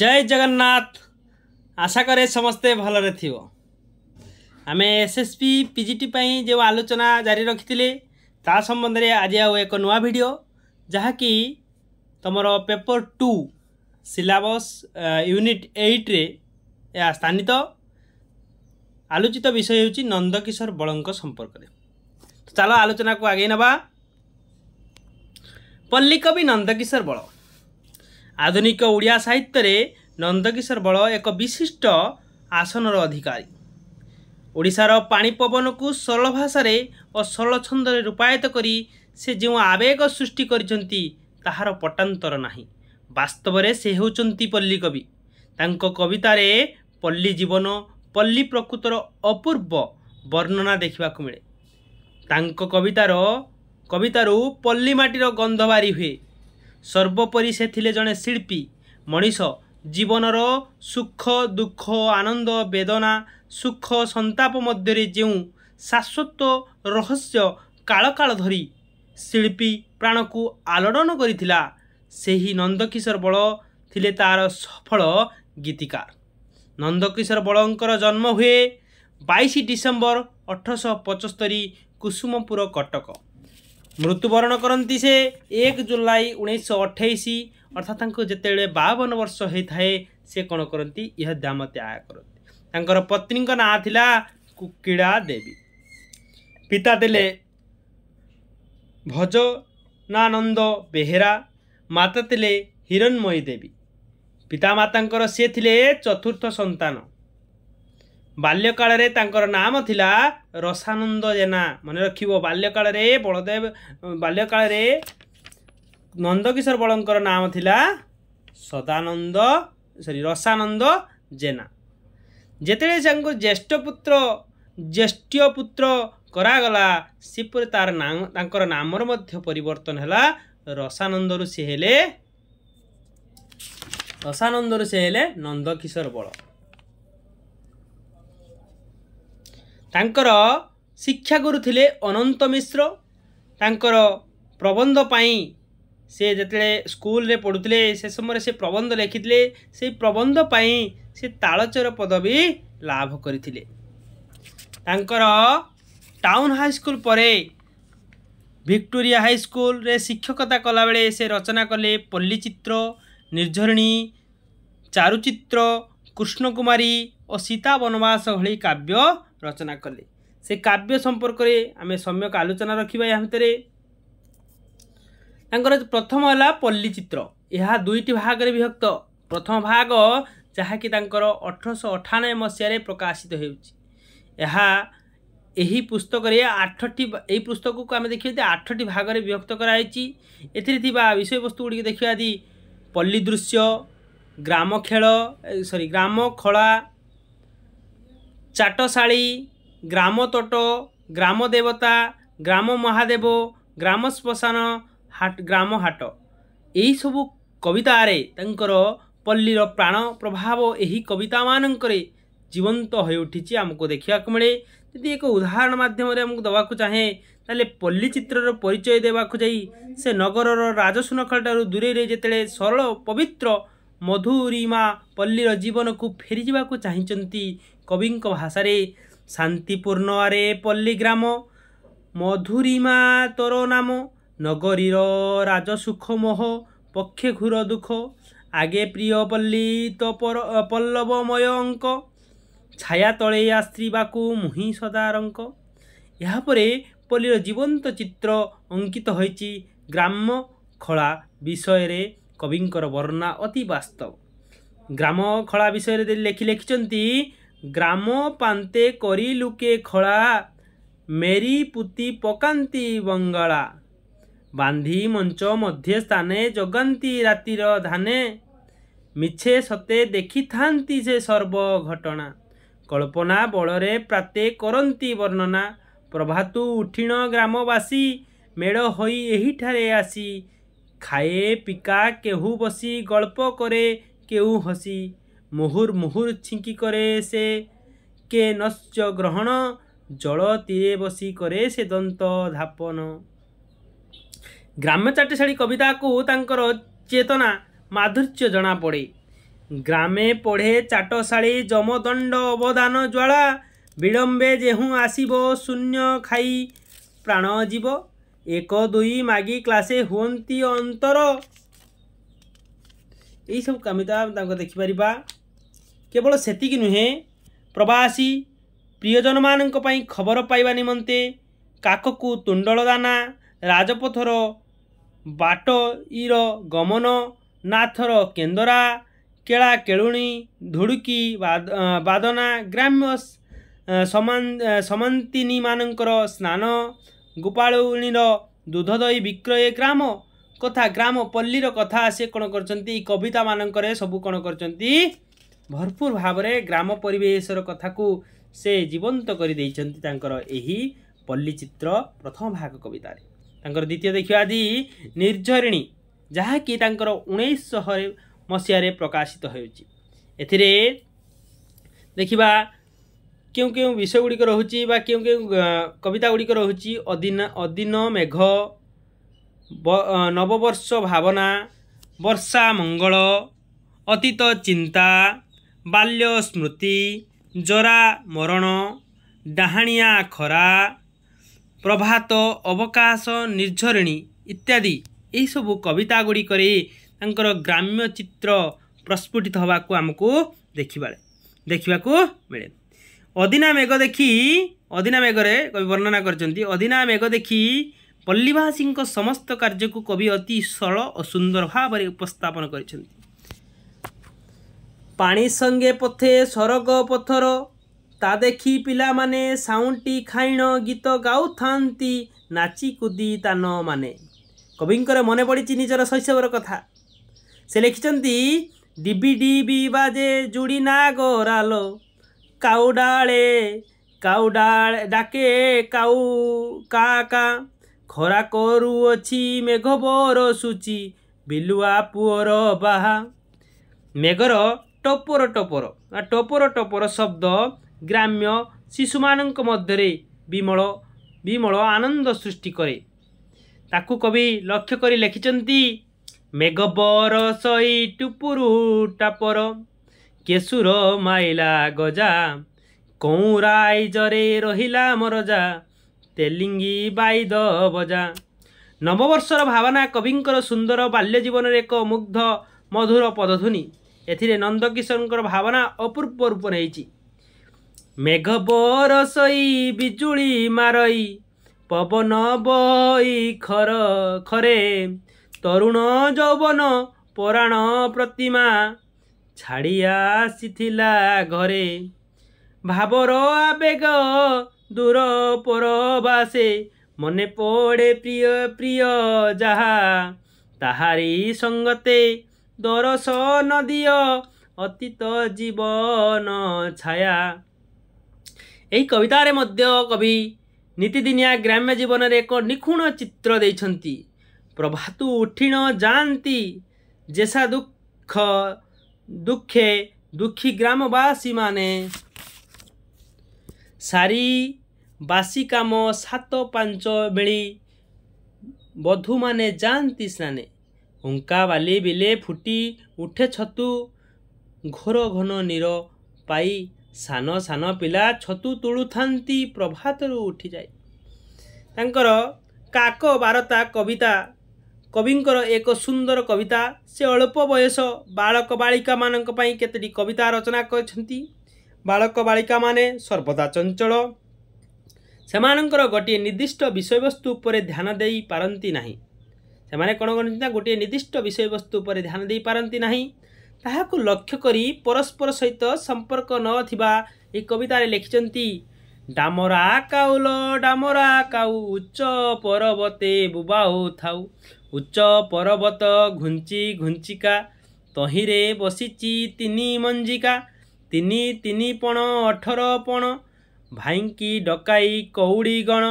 জয় জগন্নাথ আশা করে ସମସ୍ତେ ଭଲରେ ଥିବ ଆମେ S S P P G T ପାଇଁ ଯେଉଁ ଆଲୋଚନା ଜାରି ରଖିଥିଲେ ତା ସମ୍ବନ୍ଧରେ ଆଜି ଆଉ ଏକ ନୂଆ ଭିଡ଼ିଓ ଯାହାକି ତୁମର ପେପର୍ ଟୁ ସିଲାବସ୍ ୟୁନିଟ୍ ଏଇଟ୍ରେ ଏହା ସ୍ଥାନିତ ଆଲୋଚିତ ବିଷୟ ହେଉଛି ନନ୍ଦକିଶୋର ବଳଙ୍କ ସମ୍ପର୍କରେ ଚାଲ ଆଲୋଚନାକୁ ଆଗେଇ ନେବା ପଲ୍ଲୀକବି ନନ୍ଦକିଶୋର ବଳ ଆଧୁନିକ ଓଡ଼ିଆ ସାହିତ୍ୟରେ ନନ୍ଦକିଶୋର ବଳ ଏକ ବିଶିଷ୍ଟ ଆସନର ଅଧିକାରୀ ଓଡ଼ିଶାର ପାଣି ପବନକୁ ସରଳ ଭାଷାରେ ଓ ସରଳ ଛନ୍ଦରେ ରୂପାୟିତ କରି ସେ ଯେଉଁ ଆବେଗ ସୃଷ୍ଟି କରିଛନ୍ତି ତାହାର ପଟାନ୍ତର ନାହିଁ ବାସ୍ତବରେ ସେ ହେଉଛନ୍ତି ପଲ୍ଲୀ କବି ତାଙ୍କ କବିତାରେ ପଲ୍ଲୀ ଜୀବନ ପଲ୍ଲୀ ପ୍ରକୃତର ଅପୂର୍ବ ବର୍ଣ୍ଣନା ଦେଖିବାକୁ ମିଳେ ତାଙ୍କ କବିତାର କବିତାରୁ ପଲ୍ଲୀ ମାଟିର ଗନ୍ଧବାରି ହୁଏ ସର୍ବୋପରି ସେ ଥିଲେ ଜଣେ ଶିଳ୍ପୀ ମଣିଷ ଜୀବନର ସୁଖ ଦୁଃଖ ଆନନ୍ଦ ବେଦନା ସୁଖ ସନ୍ତାପ ମଧ୍ୟରେ ଯେଉଁ ଶାଶ୍ୱତ ରହସ୍ୟ କାଳକାଳ ଧରି ଶିଳ୍ପୀ ପ୍ରାଣକୁ ଆଲୋଡ଼ନ କରିଥିଲା ସେହି ନନ୍ଦକିଶୋର ବଳ ଥିଲେ ତା'ର ସଫଳ ଗୀତିକାର ନନ୍ଦକିଶୋର ବଳଙ୍କର ଜନ୍ମ ହୁଏ ବାଇଶ ଡିସେମ୍ବର ଅଠରଶହ ପଞ୍ଚସ୍ତରୀ କୁସୁମପୁର କଟକ ମୃତ୍ୟୁବରଣ କରନ୍ତି ସେ ଏକ ଜୁଲାଇ ଉଣେଇଶହ ଅଠେଇଶି ଅର୍ଥାତ୍ ତାଙ୍କୁ ଯେତେବେଳେ ବାବନ ବର୍ଷ ହୋଇଥାଏ ସେ କ'ଣ କରନ୍ତି ଏହା ଦାମ ତ୍ୟାଗ କରନ୍ତି ତାଙ୍କର ପତ୍ନୀଙ୍କ ନାଁ ଥିଲା କୁକିଡ଼ା ଦେବୀ ପିତା ଥିଲେ ଭଜନାନନ୍ଦ ବେହେରା ମାତା ଥିଲେ ହିରଣ୍ମୟୀ ଦେବୀ ପିତାମାତାଙ୍କର ସେ ଥିଲେ ଚତୁର୍ଥ ସନ୍ତାନ ବାଲ୍ୟକାଳରେ ତାଙ୍କର ନାମ ଥିଲା ରସାନନ୍ଦ ଜେନା ମନେ ରଖିବ ବାଲ୍ୟକାଳରେ ବଳଦେବ ବାଲ୍ୟକାଳରେ ନନ୍ଦକିଶୋର ବଳଙ୍କର ନାମ ଥିଲା ସଦାନନ୍ଦ ସରି ରସାନନ୍ଦ ଜେନା ଯେତେବେଳେ ତାଙ୍କୁ ଜ୍ୟେଷ୍ଠ ପୁତ୍ର ଜ୍ୟେଷ୍ଠ ପୁତ୍ର କରାଗଲା ସେପରି ତା'ର ନାମ ତାଙ୍କର ନାମର ମଧ୍ୟ ପରିବର୍ତ୍ତନ ହେଲା ରସାନନ୍ଦରୁ ସେ ହେଲେ ରସାନନ୍ଦରୁ ସେ ହେଲେ ନନ୍ଦକିଶୋର ବଳ ତାଙ୍କର ଶିକ୍ଷାଗୁରୁ ଥିଲେ ଅନନ୍ତ ମିଶ୍ର ତାଙ୍କର ପ୍ରବନ୍ଧ ପାଇଁ ସେ ଯେତେବେଳେ ସ୍କୁଲରେ ପଢ଼ୁଥିଲେ ସେ ସମୟରେ ସେ ପ୍ରବନ୍ଧ ଲେଖିଥିଲେ ସେଇ ପ୍ରବନ୍ଧ ପାଇଁ ସେ ତାଳଚେର ପଦବୀ ଲାଭ କରିଥିଲେ ତାଙ୍କର ଟାଉନ୍ ହାଇସ୍କୁଲ ପରେ ଭିକ୍ଟୋରିଆ ହାଇସ୍କୁଲରେ ଶିକ୍ଷକତା କଲାବେଳେ ସେ ରଚନା କଲେ ପଲ୍ଲୀଚିତ୍ର ନିର୍ଝରଣୀ ଚାରୁଚିତ୍ର କୃଷ୍ଣକୁମାରୀ ଓ ସୀତା ବନବାସ ଭଳି କାବ୍ୟ ରଚନା କଲେ ସେ କାବ୍ୟ ସମ୍ପର୍କରେ ଆମେ ସମ୍ୟକ ଆଲୋଚନା ରଖିବା ଏହା ଭିତରେ ତାଙ୍କର ପ୍ରଥମ ହେଲା ପଲ୍ଲୀଚିତ୍ର ଏହା ଦୁଇଟି ଭାଗରେ ବିଭକ୍ତ ପ୍ରଥମ ଭାଗ ଯାହାକି ତାଙ୍କର ଅଠରଶହ ଅଠାନବେ ମସିହାରେ ପ୍ରକାଶିତ ହେଉଛି ଏହା ଏହି ପୁସ୍ତକରେ ଆଠଟି ଏହି ପୁସ୍ତକକୁ ଆମେ ଦେଖିବା ଯେ ଆଠଟି ଭାଗରେ ବିଭକ୍ତ କରାଯାଇଛି ଏଥିରେ ଥିବା ବିଷୟବସ୍ତୁ ଗୁଡ଼ିକ ଦେଖିବା ଯଦି ପଲ୍ଲୀ ଦୃଶ୍ୟ ଗ୍ରାମ ଖେଳ ସରି ଗ୍ରାମ ଖଳା ଚାଟଶାଳୀ ଗ୍ରାମତଟ ଗ୍ରାମ ଦେବତା ଗ୍ରାମ ମହାଦେବ ଗ୍ରାମ ଶ୍ମଶାନ ଗ୍ରାମ ହାଟ ଏହିସବୁ କବିତାରେ ତାଙ୍କର ପଲ୍ଲୀର ପ୍ରାଣ ପ୍ରଭାବ ଏହି କବିତାମାନଙ୍କରେ ଜୀବନ୍ତ ହୋଇଉଠିଛି ଆମକୁ ଦେଖିବାକୁ ମିଳେ ଯଦି ଏକ ଉଦାହରଣ ମାଧ୍ୟମରେ ଆମକୁ ଦେବାକୁ ଚାହେଁ ତାହେଲେ ପଲ୍ଲୀ ଚିତ୍ରର ପରିଚୟ ଦେବାକୁ ଯାଇ ସେ ନଗରର ରାଜଶୃଙ୍ଖଳଠାରୁ ଦୂରେଇରେ ଯେତେବେଳେ ସରଳ ପବିତ୍ର ମଧୁରୀମା ପଲ୍ଲୀର ଜୀବନକୁ ଫେରିଯିବାକୁ ଚାହିଁଛନ୍ତି କବିଙ୍କ ଭାଷାରେ ଶାନ୍ତିପୂର୍ଣ୍ଣ ଆରେ ପଲ୍ଲୀ ଗ୍ରାମ ମଧୁରିମା ତୋର ନାମ ନଗରୀର ରାଜସୁଖ ମୋହ ପକ୍ଷେ ଘୁର ଦୁଃଖ ଆଗେ ପ୍ରିୟ ପଲ୍ଲୀ ତ ପଲ୍ଲବମୟ ଅଙ୍କ ଛାୟା ତଳେ ଆସ୍ତ୍ରୀବାକୁ ମୁହିଁ ସଦାରଙ୍କ ଏହାପରେ ପଲ୍ଲୀର ଜୀବନ୍ତ ଚିତ୍ର ଅଙ୍କିତ ହୋଇଛି ଗ୍ରାମ ଖଳା ବିଷୟରେ କବିଙ୍କର ବର୍ଣ୍ଣନା ଅତି ବାସ୍ତବ ଗ୍ରାମ ଖଳା ବିଷୟରେ ଯଦି ଲେଖି ଲେଖିଛନ୍ତି ଗ୍ରାମ ପାନ୍ତେ କରି ଲୁକେ ଖଳା ମେରି ପୁତି ପକାନ୍ତି ବଙ୍ଗଳା ବାନ୍ଧି ମଞ୍ଚ ମଧ୍ୟ ସ୍ଥାନେ ଜଗାନ୍ତି ରାତିର ଧାନେ ମିଛେ ସତେ ଦେଖିଥାନ୍ତି ସେ ସର୍ବ ଘଟଣା କଳ୍ପନା ବଳରେ ପ୍ରାତେ କରନ୍ତି ବର୍ଣ୍ଣନା ପ୍ରଭାତୁ ଉଠିଣ ଗ୍ରାମବାସୀ ମେଢ଼ ହୋଇ ଏହିଠାରେ ଆସି ଖାଏ ପିକା କେହୁ ବସି ଗଳ୍ପ କରେ କେଉଁ ହସି ମୁହୁର୍ ମୁହୁର୍ ଛିଙ୍କି କରେ ସେ କେ ନସ୍ୟ ଗ୍ରହଣ ଜଳ ତୀରେ ବସି କରେ ସେ ଦନ୍ତ ଧାପନ ଗ୍ରାମ୍ୟ ଚାଟଶାଳୀ କବିତାକୁ ତାଙ୍କର ଚେତନା ମାଧୁର୍ଯ୍ୟ ଜଣାପଡ଼େ গ্রামে পড়ে চাটশাড়ি যমদণ্ড অবদান জ্বালা বিলম্বে যেহু আসিব শূন্য খাই প্রাণ জীব এক দুই মাগি ক্লাসে হুঁতি অন্তর এইসব কবিতা তাঙ্ক দেখিপারিবা କେବଳ ସେତିକି ନୁହେଁ ପ୍ରବାସୀ ପ୍ରିୟଜନମାନଙ୍କ ପାଇଁ ଖବର ପାଇବା ନିମନ୍ତେ କାକକୁ ତୁଣ୍ଡଳ ଦାନା ରାଜପଥର ଇର ଗମନ ନାଥର କେନ୍ଦରା କେଳା କେଳୁଣି ଧୁଡ଼ୁକି ବାଦନା ଗ୍ରାମ୍ୟ ସମାନ ସମାନ୍ତିନୀମାନଙ୍କର ସ୍ନାନ ଗୋପାଳୁଣୀର ଦୁଧ ଦହି ବିକ୍ରୟ ଗ୍ରାମ କଥା ଗ୍ରାମ ପଲ୍ଲୀର କଥା ସେ କ'ଣ କରିଛନ୍ତି କବିତାମାନଙ୍କରେ ସବୁ କ'ଣ କରିଛନ୍ତି ভরপুর ভাবে গ্রাম পরিবেশর কথাকু সে জীবন্ত করে দিয়েছেন তাঁর এই পল্লীচিত্র প্রথম ভাগ কবিতার তাঁর দ্বিতীয় দেখা আজি নির্ঝরিণী যা কি তাঁর উনিশশহ মশিয়ার প্রকাশিত হয়েছে এতে দেখা কেউ কেউ বিষয়গুড়ি রয়েছে বা কেউ কেউ কবিতাগুড়ি রয়েছে অদিন অদিন মেঘ নববর্ষ ভাবনা বর্ষা মঙ্গল অতীত চিন্তা ବାଲ୍ୟ ସ୍ମୃତି ଜରା ମରଣ ଡାହାଣିଆ ଖରା ପ୍ରଭାତ ଅବକାଶ ନିର୍ଝରିଣୀ ଇତ୍ୟାଦି ଏହିସବୁ କବିତା ଗୁଡ଼ିକରେ ତାଙ୍କର ଗ୍ରାମ୍ୟ ଚିତ୍ର ପ୍ରସ୍ଫୁଟିତ ହେବାକୁ ଆମକୁ ଦେଖିବା ଦେଖିବାକୁ ମିଳେ ଅଦିନା ମେଘ ଦେଖି ଅଦିନା ମେଘରେ କବି ବର୍ଣ୍ଣନା କରିଛନ୍ତି ଅଦିନା ମେଘ ଦେଖି ପଲ୍ଲୀଭାଷୀଙ୍କ ସମସ୍ତ କାର୍ଯ୍ୟକୁ କବି ଅତି ସରଳ ଓ ସୁନ୍ଦର ଭାବରେ ଉପସ୍ଥାପନ କରିଛନ୍ତି ପାଣି ସଙ୍ଗେ ପଥେ ସରଗ ପଥର ତା ଦେଖି ପିଲାମାନେ ସାଉଣ୍ଟି ଖାଇଣ ଗୀତ ଗାଉଥାନ୍ତି ନାଚି କୁଦି ତାନ ମାନେ କବିଙ୍କର ମନେ ପଡ଼ିଛି ନିଜର ଶୈଶବର କଥା ସେ ଲେଖିଛନ୍ତି ଡିବି ଡିବି ବାଜେ ଜୁଡ଼ି ନା ଗରାଲ କାଉ କାଉଡାଳେ ଡାକେ କାଉ କା କା ଖରା କରୁଅଛି ମେଘ ବର ସୁଚି ବିଲୁଆ ପୁଅର ବାହା ମେଘର ଟପୋର ଟପର ଟପୋର ଟପର ଶବ୍ଦ ଗ୍ରାମ୍ୟ ଶିଶୁମାନଙ୍କ ମଧ୍ୟରେ ବିମଳ ବିମଳ ଆନନ୍ଦ ସୃଷ୍ଟି କରେ ତାକୁ କବି ଲକ୍ଷ୍ୟ କରି ଲେଖିଛନ୍ତି ମେଘବର ସଇ ଟୁପୁରୁ ଟାପର କେଶୁର ମାଇଲା ଗଜା କଉଁ ରାଇଜରେ ରହିଲା ମରଜା ତେଲିଙ୍ଗି ବାଇଦ ବଜା ନବବର୍ଷର ଭାବନା କବିଙ୍କର ସୁନ୍ଦର ବାଲ୍ୟ ଜୀବନରେ ଏକ ମୁଗ୍ଧ ମଧୁର ପଦଧୁନି ଏଥିରେ ନନ୍ଦକିଶୋରଙ୍କର ଭାବନା ଅପୂର୍ବ ରୂପ ନେଇଛି ମେଘ ବରସଇ ବିଜୁଳି ମାରଇ ପବନ ବଇ ଖର ଖରେ ତରୁଣ ଯୌବନ ପରାଣ ପ୍ରତିମା ଛାଡ଼ି ଆସିଥିଲା ଘରେ ଭାବର ଆବେଗ ଦୂର ପର ବାସେ ମନେ ପଡ଼େ ପ୍ରିୟ ପ୍ରିୟ ଯାହା ତାହାରି ସଙ୍ଗତେ দর্শন দিও অতীত জীবন ছায়া এই কবিতারে মধ্য কবি নীতিদিনিয়া গ্রাম্য জীবনের এক নিখুণ চিত্র দিয়েছেন প্রভাতু উঠিণ যাতে যেসা দুঃখ দুঃখে দুঃখী গ্রামবাসী মানে সারি বাসি কাম সাত পাঁচ বেড়ি বধূ মানে যাতে স্নানে ଅଙ୍କା ବାଲି ବିଲେ ଫୁଟି ଉଠେ ଛତୁ ଘୋର ଘନ ନିର ପାଇ ସାନ ସାନ ପିଲା ଛତୁ ତୋଳୁଥାନ୍ତି ପ୍ରଭାତରୁ ଉଠିଯାଏ ତାଙ୍କର କାକ ବାରତା କବିତା କବିଙ୍କର ଏକ ସୁନ୍ଦର କବିତା ସେ ଅଳ୍ପ ବୟସ ବାଳକ ବାଳିକାମାନଙ୍କ ପାଇଁ କେତୋଟି କବିତା ରଚନା କରିଛନ୍ତି ବାଳକ ବାଳିକାମାନେ ସର୍ବଦା ଚଞ୍ଚଳ ସେମାନଙ୍କର ଗୋଟିଏ ନିର୍ଦ୍ଦିଷ୍ଟ ବିଷୟବସ୍ତୁ ଉପରେ ଧ୍ୟାନ ଦେଇପାରନ୍ତି ନାହିଁ ସେମାନେ କ'ଣ କରନ୍ତି ନା ଗୋଟିଏ ନିର୍ଦ୍ଦିଷ୍ଟ ବିଷୟବସ୍ତୁ ଉପରେ ଧ୍ୟାନ ଦେଇପାରନ୍ତି ନାହିଁ ତାହାକୁ ଲକ୍ଷ୍ୟ କରି ପରସ୍ପର ସହିତ ସମ୍ପର୍କ ନଥିବା ଏହି କବିତାରେ ଲେଖିଛନ୍ତି ଡାମରା କାଉଲ ଡାମରା କାଉ ଉଚ୍ଚ ପର୍ବତେ ବୁବାଉ ଥାଉ ଉଚ୍ଚ ପର୍ବତ ଘୁଞ୍ଚି ଘୁଞ୍ଚିକା ତହିଁରେ ବସିଛି ତିନି ମଞ୍ଜିକା ତିନି ତିନି ପଣ ଅଠର ପଣ ଭାଇଙ୍କି ଡକାଇ କଉଡ଼ି ଗଣ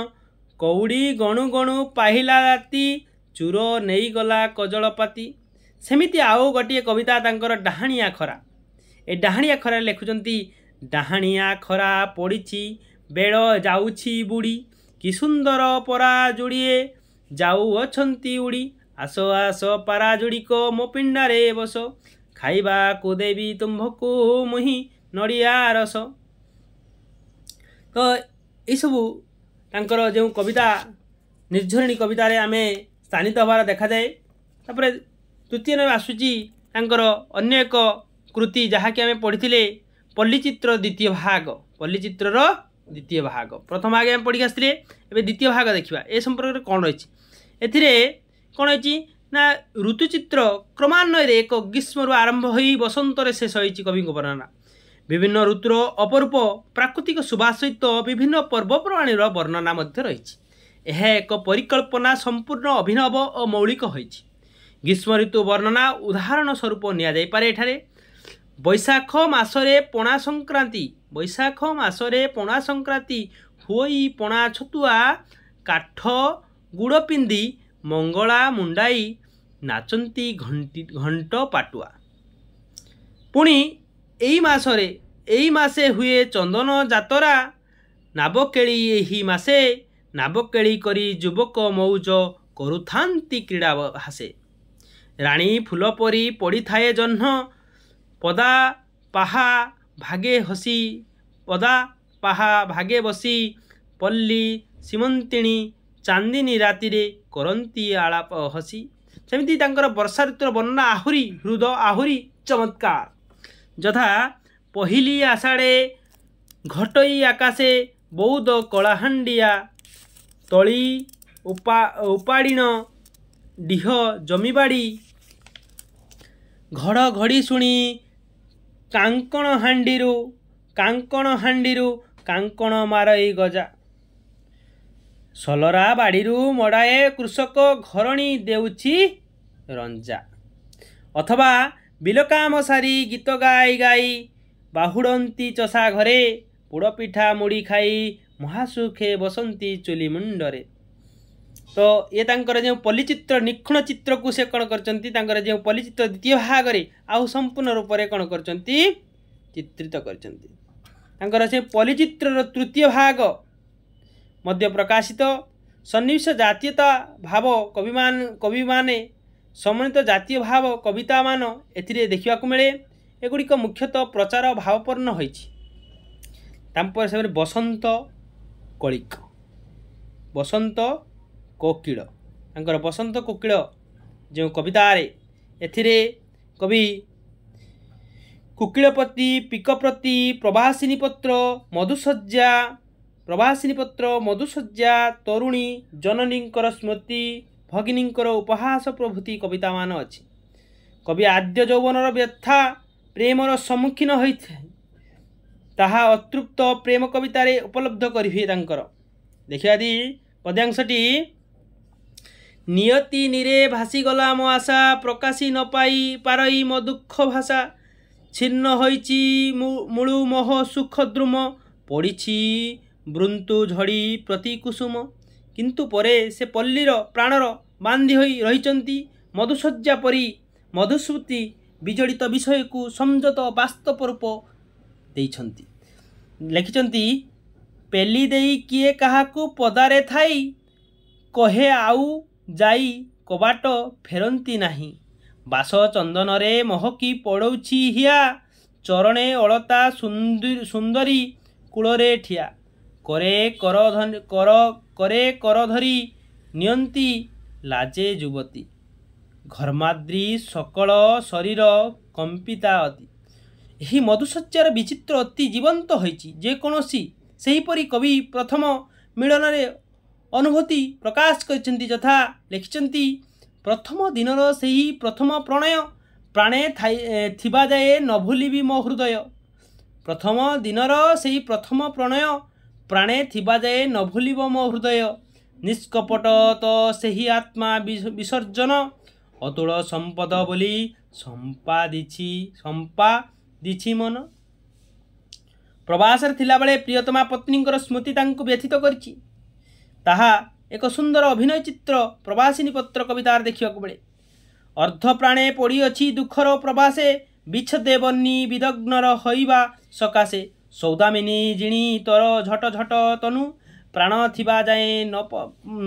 କଉଡ଼ି ଗଣୁ ଗଣୁ ପାହିଲା ରାତି ଚୁର ନେଇଗଲା କଜଳପାତି ସେମିତି ଆଉ ଗୋଟିଏ କବିତା ତାଙ୍କର ଡାହାଣିଆ ଖରା ଏ ଡାହାଣିଆ ଖରାରେ ଲେଖୁଛନ୍ତି ଡାହାଣିଆ ଖରା ପଡ଼ିଛି ବେଳ ଯାଉଛି ବୁଡ଼ି କି ସୁନ୍ଦର ପରା ଯୋଡ଼ିଏ ଯାଉଅଛନ୍ତି ଉଡ଼ି ଆସ ଆସ ପାରା ଯୋଡ଼ିକ ମୋ ପିଣ୍ଡାରେ ବସ ଖାଇବାକୁ ଦେବି ତୁମ୍ଭକୁ ମୁହିଁ ନଡ଼ିଆ ରସ ତ ଏସବୁ ତାଙ୍କର ଯେଉଁ କବିତା ନିର୍ଝରିଣୀ କବିତାରେ ଆମେ ସ୍ଥାନିତ ହେବାର ଦେଖାଯାଏ ତାପରେ ତୃତୀୟ ଆସୁଛି ତାଙ୍କର ଅନ୍ୟ ଏକ କୃତି ଯାହାକି ଆମେ ପଢ଼ିଥିଲେ ପଲ୍ଲୀଚିତ୍ର ଦ୍ୱିତୀୟ ଭାଗ ପଲ୍ଲୀଚିତ୍ରର ଦ୍ୱିତୀୟ ଭାଗ ପ୍ରଥମ ଭାଗ ଆମେ ପଢ଼ିକି ଆସିଥିଲେ ଏବେ ଦ୍ୱିତୀୟ ଭାଗ ଦେଖିବା ଏ ସମ୍ପର୍କରେ କ'ଣ ରହିଛି ଏଥିରେ କ'ଣ ହେଇଛି ନା ଋତୁଚିତ୍ର କ୍ରମାନ୍ୱୟରେ ଏକ ଗ୍ରୀଷ୍ମରୁ ଆରମ୍ଭ ହୋଇ ବସନ୍ତରେ ଶେଷ ହୋଇଛି କବିଙ୍କ ବର୍ଣ୍ଣନା ବିଭିନ୍ନ ଋତୁର ଅପରୂପ ପ୍ରାକୃତିକ ସୁବାସ ସହିତ ବିଭିନ୍ନ ପର୍ବପର୍ବାଣୀର ବର୍ଣ୍ଣନା ମଧ୍ୟ ରହିଛି ଏହା ଏକ ପରିକଳ୍ପନା ସମ୍ପୂର୍ଣ୍ଣ ଅଭିନବ ଓ ମୌଳିକ ହୋଇଛି ଗ୍ରୀଷ୍ମ ଋତୁ ବର୍ଣ୍ଣନା ଉଦାହରଣ ସ୍ୱରୂପ ନିଆଯାଇପାରେ ଏଠାରେ ବୈଶାଖ ମାସରେ ପଣା ସଂକ୍ରାନ୍ତି ବୈଶାଖ ମାସରେ ପଣା ସଂକ୍ରାନ୍ତି ହୋଇ ପଣା ଛତୁଆ କାଠ ଗୁଡ଼ ପିନ୍ଧି ମଙ୍ଗଳା ମୁଣ୍ଡାଇ ନାଚନ୍ତି ଘଣ୍ଟି ଘଣ୍ଟ ପାଟୁଆ ପୁଣି ଏଇ ମାସରେ ଏଇ ମାସେ ହୁଏ ଚନ୍ଦନ ଯାତରା ନାବକେଳି ଏହି ମାସେ ନାବକେଳି କରି ଯୁବକ ମଉଜ କରୁଥାନ୍ତି କ୍ରୀଡ଼ା ଭାସେ ରାଣୀ ଫୁଲ ପରି ପଡ଼ିଥାଏ ଜହ୍ନ ପଦା ପାହା ଭାଗେ ହସି ପଦା ପାହା ଭାଗେ ବସି ପଲ୍ଲୀ ସିମନ୍ତିଣୀ ଚାନ୍ଦିନୀ ରାତିରେ କରନ୍ତି ଆଳାପ ହସି ସେମିତି ତାଙ୍କର ବର୍ଷା ଋତୁର ବର୍ଣ୍ଣନା ଆହୁରି ହୃଦ ଆହୁରି ଚମତ୍କାର ଯଥା ପହିଲି ଆଷାଢ଼େ ଘଟଇ ଆକାଶେ ବୌଦ କଳାହାଣ୍ଡିଆ ତଳି ଉପା ଉପାଡ଼ିଣ ଡିହ ଜମିବାଡ଼ି ଘଡ଼ ଘଡ଼ି ଶୁଣି କାଙ୍କଣ ହାଣ୍ଡିରୁ କାଙ୍କଣ ହାଣ୍ଡିରୁ କାଙ୍କଣ ମାରଇ ଗଜା ସଲରା ବାଡ଼ିରୁ ମଡ଼ାଏ କୃଷକ ଘରଣି ଦେଉଛି ରଞ୍ଜା ଅଥବା ବିଲକାମ ସାରି ଗୀତ ଗାଇ ଗାଇ ବାହୁଡ଼ନ୍ତି ଚଷା ଘରେ ପୋଡ଼ପିଠା ମୁଡ଼ି ଖାଇ ମହାସୁଖେ ବସନ୍ତି ଚୁଲି ମୁଣ୍ଡରେ ତ ଇଏ ତାଙ୍କର ଯେଉଁ ପଲିଚିତ୍ର ନିଖୁଣ ଚିତ୍ରକୁ ସେ କ'ଣ କରିଛନ୍ତି ତାଙ୍କର ଯେଉଁ ପଲିଚିତ୍ର ଦ୍ୱିତୀୟ ଭାଗରେ ଆଉ ସମ୍ପୂର୍ଣ୍ଣ ରୂପରେ କ'ଣ କରିଛନ୍ତି ଚିତ୍ରିତ କରିଛନ୍ତି ତାଙ୍କର ସେ ପଲିଚିତ୍ରର ତୃତୀୟ ଭାଗ ମଧ୍ୟ ପ୍ରକାଶିତ ସନ୍ନିବେଶ ଜାତୀୟତା ଭାବ କବିମାନ କବିମାନେ ସମନ୍ୱିତ ଜାତୀୟ ଭାବ କବିତାମାନ ଏଥିରେ ଦେଖିବାକୁ ମିଳେ ଏଗୁଡ଼ିକ ମୁଖ୍ୟତଃ ପ୍ରଚାର ଭାବପୂର୍ଣ୍ଣ ହୋଇଛି ତାପରେ ସେମାନେ ବସନ୍ତ କଳିକ ବସନ୍ତ କୋକିଳ ତାଙ୍କର ବସନ୍ତ କୋକିଳ ଯେଉଁ କବିତାରେ ଏଥିରେ କବି କୁକିଳପତି ପିକପ୍ରତି ପ୍ରବାସିନୀ ପତ୍ର ମଧୁସଜ୍ଜା ପ୍ରବାସିନୀ ପତ୍ର ମଧୁସଜ୍ଜା ତରୁଣୀ ଜନନୀଙ୍କର ସ୍ମୃତି ଭଗିନୀଙ୍କର ଉପହାସ ପ୍ରଭୃତି କବିତାମାନ ଅଛି କବି ଆଦ୍ୟ ଯୌବନର ବ୍ୟଥା ପ୍ରେମର ସମ୍ମୁଖୀନ ହୋଇଥାଏ ତାହା ଅତୃପ୍ତ ପ୍ରେମ କବିତାରେ ଉପଲବ୍ଧ କରିବେ ତାଙ୍କର ଦେଖିବା ଦି নিয়তি ନିୟତି ନିରେ ଭାସିଗଲା ମୋ ଆଶା ପ୍ରକାଶି নপাই পারই মো ମୋ ଦୁଃଖ ଭାଷା ছিন্ন হয়েছি মূলু মোহ সুখ দ্রুম পড়িছি বৃন্তু ঝড়ি প্রতি কুসুম কিন্তু পরে সে পল্লীর প্রাণর বাঁধি হয়ে রয়েছেন মধুসজ্জা পরি মধুস্মৃতি বিজড়িত বিষয়কু সংযত বাস্তব রূপ ଦେଇଛନ୍ତି ଲେଖିଛନ୍ତି ପେଲି ଦେଇ କିଏ କାହାକୁ ପଦାରେ ଥାଇ କହେ ଆଉ ଯାଇ କବାଟ ଫେରନ୍ତି ନାହିଁ ବାସ ଚନ୍ଦନରେ ମହକି ପଡ଼ଉଛି ହିଆ ଚରଣେ ଅଳତା ସୁନ୍ଦରୀ କୂଳରେ ଠିଆ କରେ କର କର କରେ କର ଧରି ନିଅନ୍ତି ଲାଜେ ଯୁବତୀ ଘର୍ମାଦ୍ରି ସକଳ ଶରୀର କମ୍ପିତା ଅତି ଏହି ମଧୁଶ୍ୟାର ବିଚିତ୍ର ଅତି ଜୀବନ୍ତ ହୋଇଛି ଯେକୌଣସି ସେହିପରି କବି ପ୍ରଥମ ମିଳନରେ ଅନୁଭୂତି ପ୍ରକାଶ କରିଛନ୍ତି ଯଥା ଲେଖିଛନ୍ତି ପ୍ରଥମ ଦିନର ସେହି ପ୍ରଥମ ପ୍ରଣୟ ପ୍ରାଣେ ଥାଇ ଥିବା ଯାଏ ନ ଭୁଲିବି ମୋ ହୃଦୟ ପ୍ରଥମ ଦିନର ସେହି ପ୍ରଥମ ପ୍ରଣୟ ପ୍ରାଣେ ଥିବା ଯାଏ ନ ଭୁଲିବ ମୋ ହୃଦୟ ନିଷ୍କପଟ ତ ସେହି ଆତ୍ମା ବିସର୍ଜନ ଅତୁଳ ସମ୍ପଦ ବୋଲି ସମ୍ପାଦିଛି ସମ୍ପା দিছি মন প্রবাসে থাকবে প্রিয়তমা পত্নীকর স্মৃতি তাঁকু ব্যথিত করেছি তাহা এক সুন্দর অভিনয় চিত্র প্রবাসিনী পত্র কবিতার দেখা মিলে অর্ধপ্রাণে পড়িছি দুঃখর প্রবাসে বিচ্ছদেবনী বিদগ্নর হইবা সকাশে সৌদামিনী জিণি তর ঝট ঝট তনু ପ୍ରାଣ ଥିବା ଯାଏଁ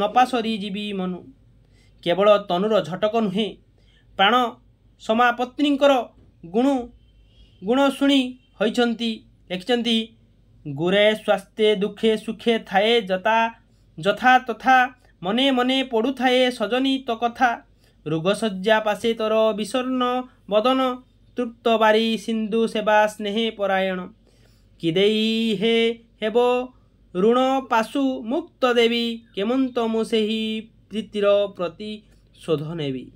ନପାସରି ଯିବି ମନୁ କେବଳ ତନୁର ଝଟକ ନୁହେଁ ପ୍ରାଣ ସମାପତ୍ନୀଙ୍କର ଗୁଣୁ ଗୁଣ ଶୁଣି ହୋଇଛନ୍ତି ଲେଖିଛନ୍ତି ଗୁରେ ସ୍ୱାସ୍ଥ୍ୟ ଦୁଃଖେ ସୁଖେ ଥାଏ ଯଥା ଯଥା ତଥା ମନେ ମନେ ପଡ଼ୁଥାଏ ସଜନୀ ତ କଥା ରୋଗଶ୍ୟା ପାଶେ ତୋର ବିଷର୍ଣ୍ଣ ବଦନ ତୃପ୍ତ ବାରି ସିନ୍ଧୁ ସେବା ସ୍ନେହେ ପରାୟଣ କିଦେଇ ହେ ହେବ ଋଣ ପାଶୁ ମୁକ୍ତ ଦେବୀ କେମନ୍ତ ମୁଁ ସେହି ପ୍ରୀତିର ପ୍ରତିଶୋଧ ନେବି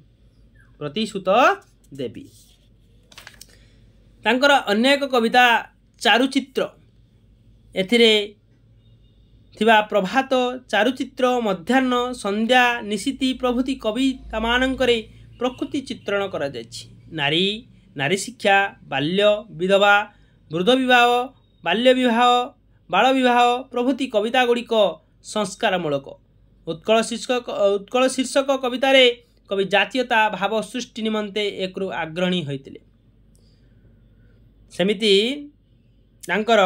ପ୍ରତିଶୁତ ଦେବୀ ତାଙ୍କର ଅନ୍ୟ ଏକ କବିତା ଚାରୁଚିତ୍ର ଏଥିରେ ଥିବା ପ୍ରଭାତ ଚାରୁଚିତ୍ର ମଧ୍ୟାହ୍ନ ସନ୍ଧ୍ୟା ନିଶିତି ପ୍ରଭୃତି କବିତାମାନଙ୍କରେ ପ୍ରକୃତି ଚିତ୍ରଣ କରାଯାଇଛି ନାରୀ ନାରୀ ଶିକ୍ଷା ବାଲ୍ୟ ବିଧବା ବୃଦ୍ଧ ବିବାହ ବାଲ୍ୟ ବିବାହ ବାଳ ବିବାହ ପ୍ରଭୃତି କବିତା ଗୁଡ଼ିକ ସଂସ୍କାରମୂଳକ ଉତ୍କଳ ଶୀର୍ଷକ ଉତ୍କଳ ଶୀର୍ଷକ କବିତାରେ କବି ଜାତୀୟତା ଭାବ ସୃଷ୍ଟି ନିମନ୍ତେ ଏକରୁ ଆଗ୍ରହୀ ହୋଇଥିଲେ ସେମିତି ତାଙ୍କର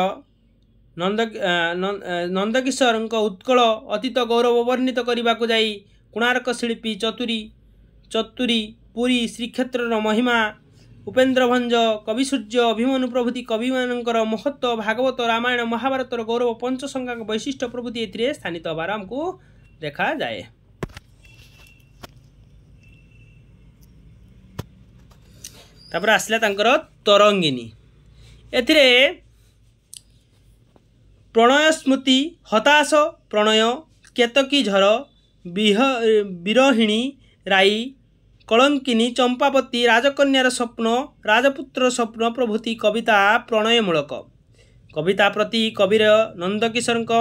ନନ୍ଦ ନନ୍ଦକିଶୋରଙ୍କ ଉତ୍କଳ ଅତୀତ ଗୌରବ ବର୍ଣ୍ଣିତ କରିବାକୁ ଯାଇ କୋଣାର୍କ ଶିଳ୍ପୀ ଚତୁରୀ ଚତୁରୀ ପୁରୀ ଶ୍ରୀକ୍ଷେତ୍ରର ମହିମା ଉପେନ୍ଦ୍ରଭଞ୍ଜ କବି ସୂର୍ଯ୍ୟ ଅଭିମନୁ ପ୍ରଭୃତି କବିମାନଙ୍କର ମହତ୍ଵ ଭାଗବତ ରାମାୟଣ ମହାଭାରତର ଗୌରବ ପଞ୍ଚସଂଖ୍ୟାଙ୍କ ବୈଶିଷ୍ଟ୍ୟ ପ୍ରଭୃତି ଏଥିରେ ସ୍ଥାନିତ ହେବାର ଆମକୁ ଦେଖାଯାଏ ତାପରେ ଆସିଲା ତାଙ୍କର ତରଙ୍ଗିନୀ ଏଥିରେ ପ୍ରଣୟ ସ୍ମୃତି ହତାଶ ପ୍ରଣୟ କେତକୀ ଝର ବିରହିଣୀ ରାଇ କଳଙ୍କିନୀ ଚମ୍ପାବତି ରାଜକନ୍ୟାର ସ୍ୱପ୍ନ ରାଜପୁତ୍ର ସ୍ୱପ୍ନ ପ୍ରଭୃତି କବିତା ପ୍ରଣୟମୂଳକ କବିତା ପ୍ରତି କବିର ନନ୍ଦକିଶୋରଙ୍କ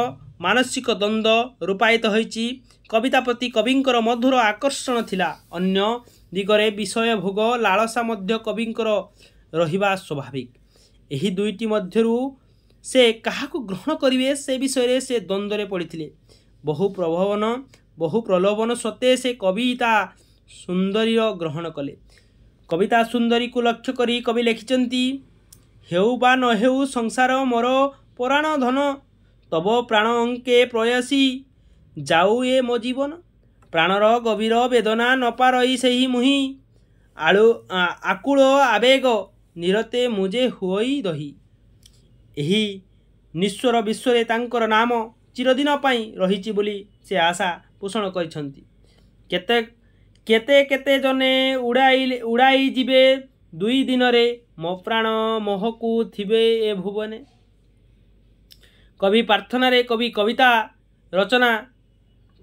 ମାନସିକ ଦ୍ୱନ୍ଦ୍ୱ ରୂପାୟିତ ହୋଇଛି କବିତା ପ୍ରତି କବିଙ୍କର ମଧୁର ଆକର୍ଷଣ ଥିଲା ଅନ୍ୟ ଦିଗରେ ବିଷୟ ଭୋଗ ଲାଳସା ମଧ୍ୟ କବିଙ୍କର ରହିବା ସ୍ୱାଭାବିକ ଏହି ଦୁଇଟି ମଧ୍ୟରୁ ସେ କାହାକୁ ଗ୍ରହଣ କରିବେ ସେ ବିଷୟରେ ସେ ଦ୍ୱନ୍ଦ୍ୱରେ ପଡ଼ିଥିଲେ ବହୁ ପ୍ରଭବନ ବହୁ ପ୍ରଲୋଭନ ସତ୍ତ୍ୱେ ସେ କବିତା ସୁନ୍ଦରୀର ଗ୍ରହଣ କଲେ କବିତା ସୁନ୍ଦରୀକୁ ଲକ୍ଷ୍ୟ କରି କବି ଲେଖିଛନ୍ତି ହେଉ ବା ନ ହେଉ ସଂସାର ମୋର ପୁରାଣ ଧନ ତବ ପ୍ରାଣ ଅଙ୍କେ ପ୍ରୟାସୀ ଯାଉ ଏ ମୋ ଜୀବନ ପ୍ରାଣର ଗଭୀର ବେଦନା ନପାରହି ସେହି ମୁହିଁ ଆଳୁ ଆକୁଳ ଆବେଗ ନିରତେ ମୁଜେ ହୁଅଇ ଦହି ଏହି ନିଶ୍ୱର ବିଶ୍ୱରେ ତାଙ୍କର ନାମ ଚିରଦିନ ପାଇଁ ରହିଛି ବୋଲି ସେ ଆଶା ପୋଷଣ କରିଛନ୍ତି କେତେ କେତେ କେତେ ଜଣେ ଉଡ଼ାଇ ଉଡ଼ାଇ ଯିବେ ଦୁଇ ଦିନରେ ମୋ ପ୍ରାଣ ମୋହକୁ ଥିବେ ଏ ଭୁବନେ କବି ପ୍ରାର୍ଥନାରେ କବି କବିତା ରଚନା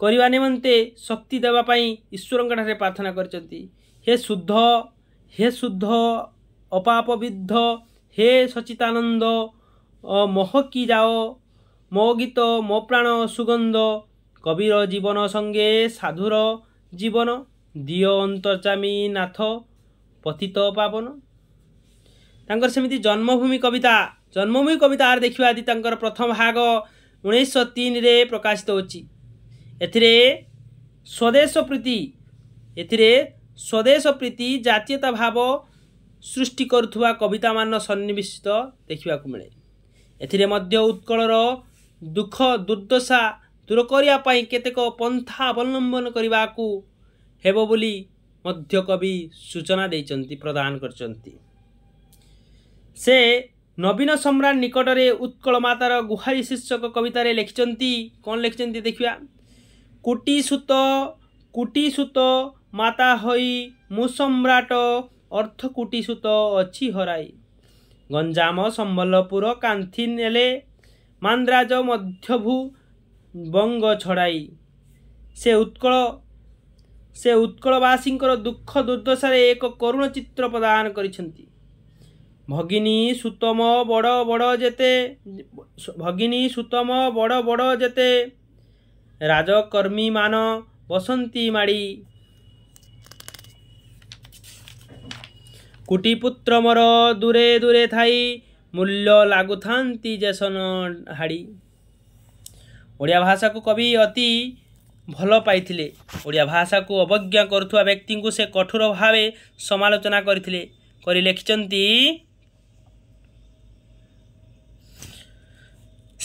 କରିବା ନିମନ୍ତେ ଶକ୍ତି ଦେବା ପାଇଁ ଈଶ୍ୱରଙ୍କ ଠାରେ ପ୍ରାର୍ଥନା କରିଛନ୍ତି ହେ ଶୁଦ୍ଧ ହେ ଶୁଦ୍ଧ ଅପାପବିଦ୍ଧ ହେ ସଚିତାନନ୍ଦ ମହକି ଯାଅ ମୋ ଗୀତ ମୋ ପ୍ରାଣ ସୁଗନ୍ଧ କବିର ଜୀବନ ସଙ୍ଗେ ସାଧୁର ଜୀବନ ଦିଅ ଅନ୍ତର୍ଚାମୀ ନାଥ ପତିତ ପାବନ ତାଙ୍କର ସେମିତି ଜନ୍ମଭୂମି କବିତା ଜନ୍ମଭୂମି କବିତା ଆର ଦେଖିବା ଆଦି ତାଙ୍କର ପ୍ରଥମ ଭାଗ ଉଣେଇଶହ ତିନିରେ ପ୍ରକାଶିତ ଅଛି ଏଥିରେ ସ୍ୱଦେଶ ପ୍ରୀତି ଏଥିରେ ସ୍ୱଦେଶ ପ୍ରୀତି ଜାତୀୟତା ଭାବ ସୃଷ୍ଟି କରୁଥିବା କବିତାମାନ ସନ୍ନିବେଶିତ ଦେଖିବାକୁ ମିଳେ ଏଥିରେ ମଧ୍ୟ ଉତ୍କଳର ଦୁଃଖ ଦୁର୍ଦ୍ଦଶା ଦୂର କରିବା ପାଇଁ କେତେକ ପନ୍ଥା ଅବଲମ୍ବନ କରିବାକୁ ହେବ ବୋଲି ମଧ୍ୟ କବି ସୂଚନା ଦେଇଛନ୍ତି ପ୍ରଦାନ କରିଛନ୍ତି ସେ ନବୀନ ସମ୍ରାଟ ନିକଟରେ ଉତ୍କଳ ମାତାର ଗୁହାରୀ ଶୀର୍ଷକ କବିତାରେ ଲେଖିଛନ୍ତି କ'ଣ ଲେଖିଛନ୍ତି ଦେଖିବା କୁଟି ସୁତ ମାତା ହୋଇ ମୁଁ ସମ୍ରାଟ ଅର୍ଥ କୁଟି ସୁତ ଅଛି ହରାଇ ଗଞ୍ଜାମ ସମ୍ବଲପୁର କାନ୍ଥି ନେଲେ ମାନ୍ଦ୍ରାଜ ମଧ୍ୟଭୁ ବଙ୍ଗ ଛଡ଼ାଇ ସେ ଉତ୍କଳ ସେ ଉତ୍କଳବାସୀଙ୍କର ଦୁଃଖ ଦୁର୍ଦ୍ଦଶାରେ ଏକ କରୁଣ ଚିତ୍ର ପ୍ରଦାନ କରିଛନ୍ତି ଭଗିନୀ ସୁତମ ବଡ଼ ବଡ଼ ଯେତେ ଭଗିନୀ ସୁତମ ବଡ଼ ବଡ଼ ଯେତେ ରାଜକର୍ମୀମାନ ବସନ୍ତି ମାଡ଼ି କୁଟିପୁତ୍ର ମୋର ଦୂରେ ଦୂରେ ଥାଇ ମୂଲ୍ୟ ଲାଗୁଥାନ୍ତି ଜେସନ ହାଡ଼ି ଓଡ଼ିଆ ଭାଷାକୁ କବି ଅତି ଭଲ ପାଇଥିଲେ ଓଡ଼ିଆ ଭାଷାକୁ ଅବଜ୍ଞା କରୁଥିବା ବ୍ୟକ୍ତିଙ୍କୁ ସେ କଠୋର ଭାବେ ସମାଲୋଚନା କରିଥିଲେ କରି ଲେଖିଛନ୍ତି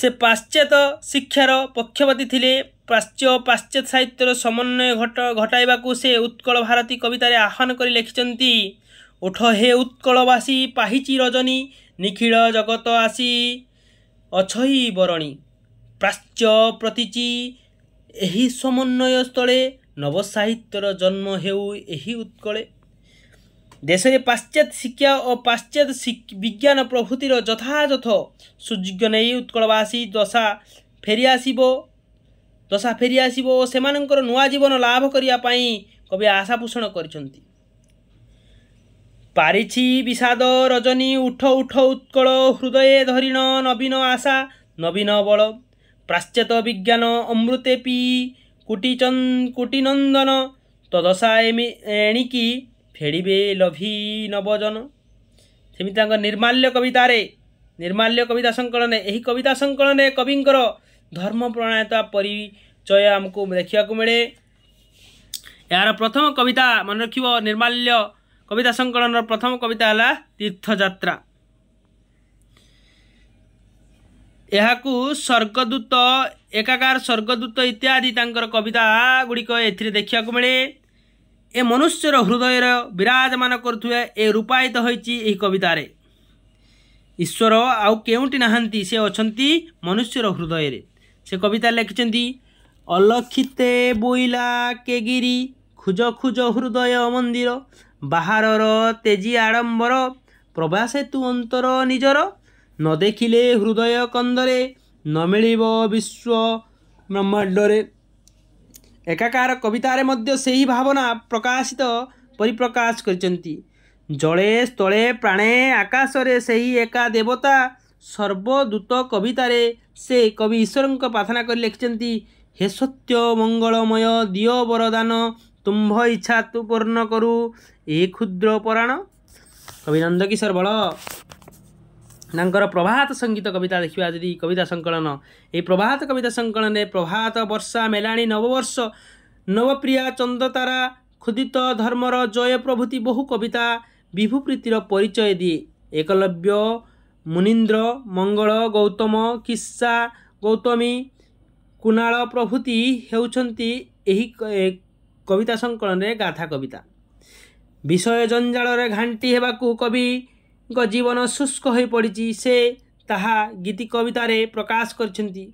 ସେ ପାଶ୍ଚାତ୍ୟ ଶିକ୍ଷାର ପକ୍ଷପାତି ଥିଲେ ପ୍ରାଚ୍ୟ ପାଶ୍ଚାତ୍ୟ ସାହିତ୍ୟର ସମନ୍ୱୟ ଘଟ ଘଟାଇବାକୁ ସେ ଉତ୍କଳ ଭାରତୀ କବିତାରେ ଆହ୍ୱାନ କରି ଲେଖିଛନ୍ତି ওঠ হে উৎকଳবাসী পাহিচি রজনী নিখিଳ জগত আসি অছই বরণী ପ୍ରାଚ୍ୟ ପ୍ରତିଚି ଏହି ସମନ୍ୱୟ ସ୍ଥଳେ ନବସାହିତ୍ୟର ଜନ୍ମ ହେଉ ଏହି ଉତ୍କଳେ ଦେଶରେ ପାଶ୍ଚାତ୍ୟ ଶିକ୍ଷା ଓ ପାଶ୍ଚାତ୍ୟ ବିଜ୍ଞାନ ପ୍ରଭୃତିର ଯଥାଯଥ ସୁଯୋଗ ନେଇ ଉତ୍କଳବାସୀ ଦଶା ଫେରିଆସିବ ଦଶା ଫେରିଆସିବ ଓ ସେମାନଙ୍କର ନୂଆ ଜୀବନ ଲାଭ କରିବା ପାଇଁ କବି ଆଶା ପୋଷଣ କରିଛନ୍ତି পারিছি বিষাদ রজনী উঠ উঠ উৎকଳ হৃদয়ে ধরিণ নবীন আশা নবীন বল প্রাচ্যত বিজ্ঞান অমৃতে পি কুটিচন কুটিনন্দন তদশা এমি এণিকি ফেড়িবে লভি নবজন ସେମିତି ତାଙ୍କ ନିର୍ମାଲ୍ୟ କବିତାରେ ନିର୍ମାଲ୍ୟ କବିତା ସଂକଳନ ଏହି କବିତା ସଂକଳନରେ କବିଙ୍କର ଧର୍ମ ପ୍ରଣୟତା ପରିଚୟ ଆମକୁ ଦେଖିବାକୁ ମିଳେ ଏହାର ପ୍ରଥମ କବିତା ମନେ ରଖିବ ନିର୍ମାଲ୍ୟ କବିତା ସଂକଳନର ପ୍ରଥମ କବିତା ହେଲା ତୀର୍ଥଯାତ୍ରା ଏହାକୁ ସ୍ୱର୍ଗଦୂତ ଏକାକାର ସ୍ୱର୍ଗଦୂତ ଇତ୍ୟାଦି ତାଙ୍କର କବିତା ଗୁଡ଼ିକ ଏଥିରେ ଦେଖିବାକୁ ମିଳେ ଏ ମନୁଷ୍ୟର ହୃଦୟର ବିରାଜମାନ କରୁଥିବା ଏ ରୂପାୟିତ ହୋଇଛି ଏହି କବିତାରେ ଈଶ୍ୱର ଆଉ କେଉଁଠି ନାହାନ୍ତି ସେ ଅଛନ୍ତି ମନୁଷ୍ୟର ହୃଦୟରେ ସେ କବିତା ଲେଖିଛନ୍ତି ଅଲକ୍ଷିତେ ବୋଇଲା କେଗିରି ଖୁଜ ଖୁଜ ହୃଦୟ ମନ୍ଦିର ବାହାରର ତେଜି ଆଡ଼ମ୍ବର ପ୍ରବାସ ତୁ ଅନ୍ତର ନିଜର ନ ଦେଖିଲେ ହୃଦୟ କନ୍ଦରେ ନ ମିଳିବ ବିଶ୍ୱ ବ୍ରହ୍ମାଣ୍ଡରେ ଏକାକାର କବିତାରେ ମଧ୍ୟ ସେହି ଭାବନା ପ୍ରକାଶିତ ପରିପ୍ରକାଶ କରିଛନ୍ତି ଜଳେ ସ୍ଥଳେ ପ୍ରାଣେ ଆକାଶରେ ସେହି ଏକା ଦେବତା ସର୍ବଦୂତ କବିତାରେ ସେ କବି ଈଶ୍ୱରଙ୍କ ପ୍ରାର୍ଥନା କରି ଲେଖିଛନ୍ତି ହେ ସତ୍ୟ ମଙ୍ଗଳମୟ ଦିଅ ବରଦାନ ତୁମ୍ଭ ଇଚ୍ଛା ତୁ ପୂର୍ଣ୍ଣ କରୁ ଏ କ୍ଷୁଦ୍ର ପରାଣ କବି ନନ୍ଦକିଶୋର ବଳ ତାଙ୍କର ପ୍ରଭାତ ସଙ୍ଗୀତ କବିତା ଦେଖିବା ଯଦି କବିତା ସଙ୍କଳନ ଏଇ ପ୍ରଭାତ କବିତା ସଙ୍କଳନରେ ପ୍ରଭାତ ବର୍ଷା ମେଲାଣି ନବବର୍ଷ ନବପ୍ରିୟା ଚନ୍ଦତାରା କ୍ଷୁଦିତ ଧର୍ମର ଜୟ ପ୍ରଭୃତି ବହୁ କବିତା ବିଭୁପ୍ରୀତିର ପରିଚୟ ଦିଏ ଏକଲବ୍ୟ ମୁନିନ୍ଦ୍ର ମଙ୍ଗଳ ଗୌତମ କିସ୍ସା ଗୌତମୀ କୁନାଳ ପ୍ରଭୃତି ହେଉଛନ୍ତି ଏହି କବିତା ସଂକଳନରେ ଗାଥା କବିତା ବିଷୟ ଜଞ୍ଜାଳରେ ଘାଣ୍ଟି ହେବାକୁ କବିଙ୍କ ଜୀବନ ଶୁଷ୍କ ହୋଇପଡ଼ିଛି ସେ ତାହା ଗୀତି କବିତାରେ ପ୍ରକାଶ କରିଛନ୍ତି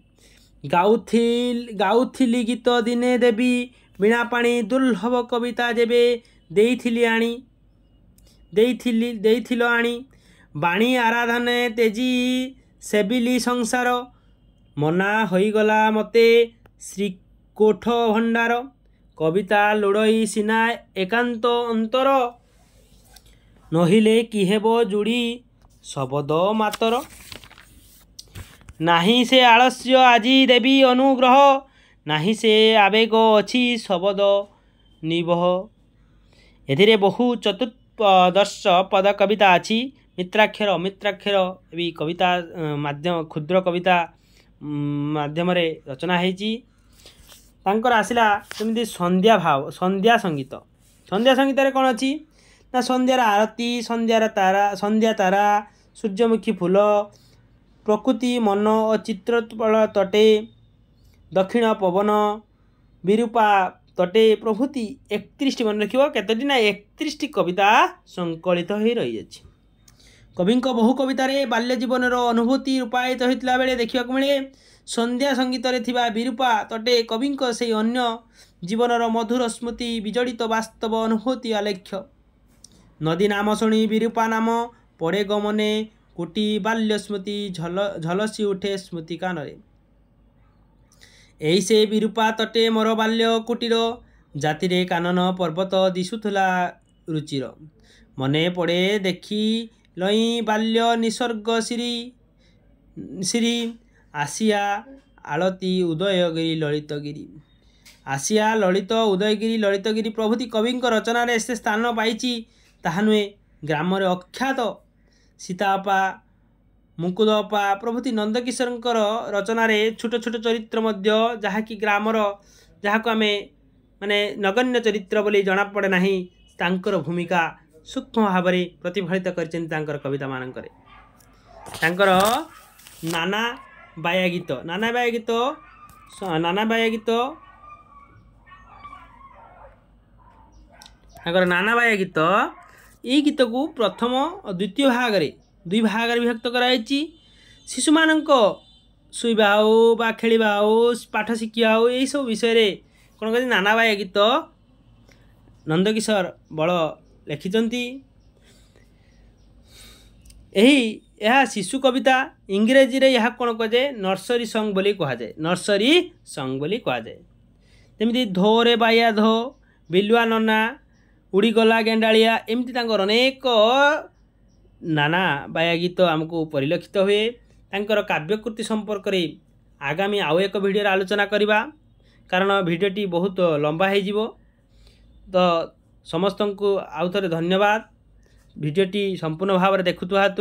ଗାଉଥି ଗାଉଥିଲି ଗୀତ ଦିନେ ଦେବୀ ବିଣା ପାଣି ଦୁର୍ଲଭ କବିତା ଯେବେ ଦେଇଥିଲି ଆଣି ଦେଇଥିଲି ଦେଇଥିଲ ଆଣି ବାଣୀ ଆରାଧନେ ତେଜି ସେବିଲି ସଂସାର ମନା ହୋଇଗଲା ମୋତେ ଶ୍ରୀକୋଠ ଭଣ୍ଡାର କବିତା ଲୋଡ଼ଇ ସିନା ଏକାନ୍ତ ଅନ୍ତର ନହିଲେ କି ହେବ ଯୋଡ଼ି ଶବଦ ମାତର ନାହିଁ ସେ ଆଳସ୍ୟ ଆଜି ଦେବୀ ଅନୁଗ୍ରହ ନାହିଁ ସେ ଆବେଗ ଅଛି ଶବଦ ନିବହ ଏଥିରେ ବହୁ ଚତୁର୍ଦଶ ପଦ କବିତା ଅଛି ମିତ୍ରାକ୍ଷର ମିତ୍ରାକ୍ଷର ବି କବିତା ମାଧ୍ୟମ କ୍ଷୁଦ୍ର କବିତା ମାଧ୍ୟମରେ ରଚନା ହେଇଛି ତାଙ୍କର ଆସିଲା ଯେମିତି ସନ୍ଧ୍ୟା ଭାବ ସନ୍ଧ୍ୟା ସଙ୍ଗୀତ ସନ୍ଧ୍ୟା ସଙ୍ଗୀତରେ କ'ଣ ଅଛି ନା ସନ୍ଧ୍ୟାର ଆରତୀ ସନ୍ଧ୍ୟାର ତାରା ସନ୍ଧ୍ୟା ତାରା ସୂର୍ଯ୍ୟମୁଖୀ ଫୁଲ ପ୍ରକୃତି ମନ ଓ ଚିତ୍ରପଳ ତଟେ ଦକ୍ଷିଣ ପବନ ବିରୂପା ତଟେ ପ୍ରଭୃତି ଏକତିରିଶଟି ମନେ ରଖିବ କେତୋଟି ନା ଏକତିରିଶଟି କବିତା ସଂକଳିତ ହୋଇ ରହିଅଛି କବିଙ୍କ ବହୁ କବିତାରେ ବାଲ୍ୟ ଜୀବନର ଅନୁଭୂତି ରୂପାୟିତ ହୋଇଥିଲା ବେଳେ ଦେଖିବାକୁ ମିଳେ ସନ୍ଧ୍ୟା ସଙ୍ଗୀତରେ ଥିବା ବିରୂପା ତଟେ କବିଙ୍କ ସେହି ଅନ୍ୟ ଜୀବନର ମଧୁର ସ୍ମୃତି ବିଜଡ଼ିତ ବାସ୍ତବ ଅନୁଭୂତି ଆଲେଖ୍ୟ ନଦୀ ନାମ ଶୁଣି ବିରୂପା ନାମ ପଡ଼େ ଗମନେ କୋଟି ବାଲ୍ୟ ସ୍ମୃତି ଝଲ ଝଲସି ଉଠେ ସ୍ମୃତି କାନରେ ଏହି ସେ ବିରୂପା ତଟେ ମୋର ବାଲ୍ୟ କୋଟିର ଜାତିରେ କାନନ ପର୍ବତ ଦିଶୁଥିଲା ରୁଚିର ମନେ ପଡ଼େ ଦେଖି ଲଇଁ ବାଲ୍ୟ ନିସର୍ଗ ଶ୍ରୀ ଶ୍ରୀ ଆସିଆ ଆଳତୀ ଉଦୟଗିରି ଲଳିତଗିରି ଆସିଆ ଲଳିତ ଉଦୟଗିରି ଲଳିତଗିରି ପ୍ରଭୃତି କବିଙ୍କ ରଚନାରେ ସେ ସ୍ଥାନ ପାଇଛି ତାହା ନୁହେଁ ଗ୍ରାମରେ ଅଖ୍ୟାତ ସୀତାଅପା ମୁକୁଦଅପା ପ୍ରଭୃତି ନନ୍ଦକିଶୋରଙ୍କର ରଚନାରେ ଛୋଟ ଛୋଟ ଚରିତ୍ର ମଧ୍ୟ ଯାହାକି ଗ୍ରାମର ଯାହାକୁ ଆମେ ମାନେ ନଗଣ୍ୟ ଚରିତ୍ର ବୋଲି ଜଣାପଡ଼େ ନାହିଁ ତାଙ୍କର ଭୂମିକା ସୂକ୍ଷ୍ମ ଭାବରେ ପ୍ରତିଫଳିତ କରିଛନ୍ତି ତାଙ୍କର କବିତାମାନଙ୍କରେ ତାଙ୍କର ନାନା বায়াগীত নানা বায়াগীত নানা বায়াগীত ତାଙ୍କର ନାନାବାୟା ଗୀତ ଏଇ ଗୀତକୁ ପ୍ରଥମ ଦ୍ୱିତୀୟ ଭାଗରେ ଦୁଇ ଭାଗରେ ବିଭକ୍ତ କରାଯାଇଛି ଶିଶୁମାନଙ୍କ ଶୋଇବା ହେଉ ବା ଖେଳିବା ହେଉ ପାଠ ଶିଖିବା ହେଉ ଏହିସବୁ ବିଷୟରେ କ'ଣ କହନ୍ତି ନାନାବାୟା ଗୀତ ନନ୍ଦକିଶୋର ବଳ ଲେଖିଛନ୍ତି ଏହି ଏହା ଶିଶୁ କବିତା ଇଂରେଜୀରେ ଏହା କ'ଣ କୁହାଯାଏ ନର୍ସରୀ ସଙ୍ଗ୍ ବୋଲି କୁହାଯାଏ ନର୍ସରୀ ସଙ୍ଗ୍ ବୋଲି କୁହାଯାଏ ଯେମିତି ଧୋରେ ବାୟା ଧୋ ବିଲୁଆ ନନା ଉଡ଼ିଗଲା ଗେଣ୍ଡାଳିଆ ଏମିତି ତାଙ୍କର ଅନେକ ନାନା ବାୟା ଗୀତ ଆମକୁ ପରିଲକ୍ଷିତ ହୁଏ ତାଙ୍କର କାବ୍ୟକୃତି ସମ୍ପର୍କରେ ଆଗାମୀ ଆଉ ଏକ ଭିଡ଼ିଓରେ ଆଲୋଚନା କରିବା କାରଣ ଭିଡ଼ିଓଟି ବହୁତ ଲମ୍ବା ହୋଇଯିବ ତ ସମସ୍ତଙ୍କୁ ଆଉ ଥରେ ଧନ୍ୟବାଦ ভিডিওটি সম্পূর্ণ ভাবে দেখুতুwidehat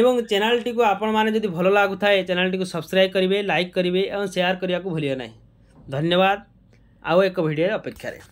এবং চ্যানেলটি কো আপন মানে যদি ভাল লাগুথায় চ্যানেলটি কো সাবস্ক্রাইব করিবে লাইক করিবে এবং শেয়ার করিয়া কো ভলিয়া নাই ধন্যবাদ আও এক ভিডিওর অপেক্ষারে